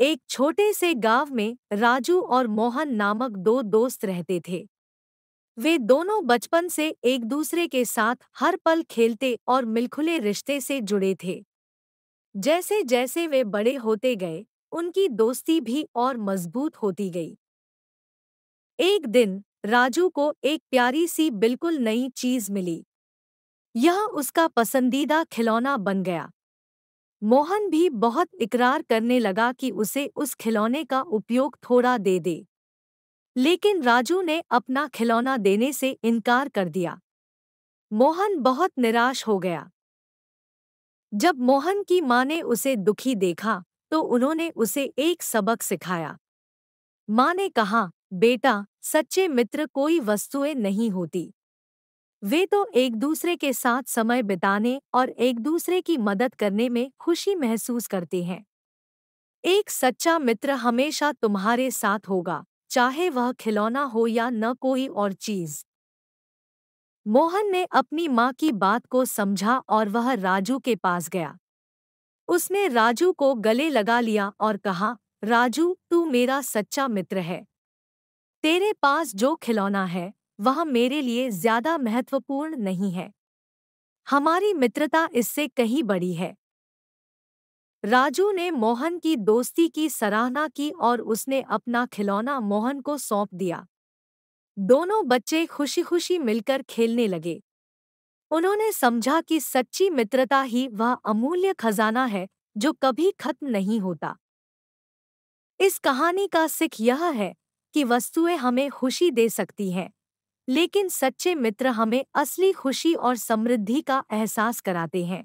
एक छोटे से गांव में राजू और मोहन नामक दो दोस्त रहते थे वे दोनों बचपन से एक दूसरे के साथ हर पल खेलते और मिलखुले रिश्ते से जुड़े थे जैसे जैसे वे बड़े होते गए उनकी दोस्ती भी और मजबूत होती गई एक दिन राजू को एक प्यारी सी बिल्कुल नई चीज मिली यह उसका पसंदीदा खिलौना बन गया मोहन भी बहुत इकरार करने लगा कि उसे उस खिलौने का उपयोग थोड़ा दे दे लेकिन राजू ने अपना खिलौना देने से इनकार कर दिया मोहन बहुत निराश हो गया जब मोहन की मां ने उसे दुखी देखा तो उन्होंने उसे एक सबक सिखाया मां ने कहा बेटा सच्चे मित्र कोई वस्तुएं नहीं होती वे तो एक दूसरे के साथ समय बिताने और एक दूसरे की मदद करने में खुशी महसूस करते हैं एक सच्चा मित्र हमेशा तुम्हारे साथ होगा चाहे वह खिलौना हो या न कोई और चीज मोहन ने अपनी माँ की बात को समझा और वह राजू के पास गया उसने राजू को गले लगा लिया और कहा राजू तू मेरा सच्चा मित्र है तेरे पास जो खिलौना है वह मेरे लिए ज्यादा महत्वपूर्ण नहीं है हमारी मित्रता इससे कहीं बड़ी है राजू ने मोहन की दोस्ती की सराहना की और उसने अपना खिलौना मोहन को सौंप दिया दोनों बच्चे खुशी खुशी मिलकर खेलने लगे उन्होंने समझा कि सच्ची मित्रता ही वह अमूल्य खजाना है जो कभी खत्म नहीं होता इस कहानी का सिख यह है कि वस्तुएं हमें खुशी दे सकती हैं लेकिन सच्चे मित्र हमें असली खुशी और समृद्धि का एहसास कराते हैं